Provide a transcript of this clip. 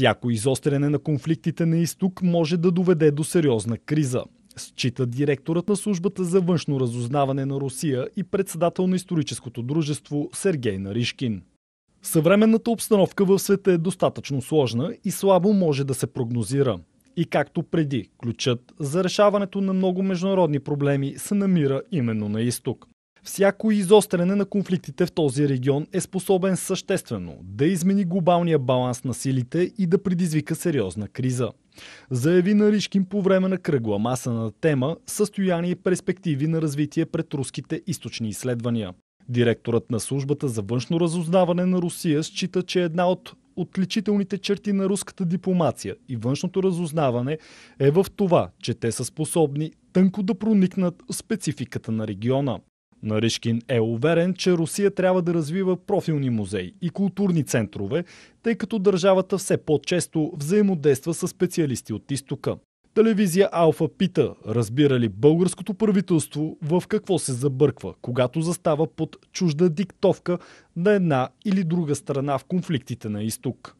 Всяко изостряне на конфликтите на изток може да доведе до сериозна криза счита директорът на службата за външно разузнаване на Русия и председател на историческото дружество Сергей Наришкин. Съвременната обстановка в света е достатъчно сложна и слабо може да се прогнозира. И както преди, ключът за решаването на много международни проблеми се намира именно на изток. Всяко изостряне на конфликтите в този регион е способен съществено да измени глобалния баланс на силите и да предизвика сериозна криза. Заяви Наришкин по време на кръгла маса на тема Състояние и перспективи на развитие пред руските източни изследвания. Директорът на службата за външно разузнаване на Русия счита, че една от отличителните черти на руската дипломация и външното разузнаване е в това, че те са способни тънко да проникнат в спецификата на региона. Наришкин е уверен, че Русия трябва да развива профилни музеи и културни центрове, тъй като държавата все по-често взаимодейства с специалисти от изтока. Телевизия Алфа пита, разбира ли българското правителство в какво се забърква, когато застава под чужда диктовка на една или друга страна в конфликтите на изток.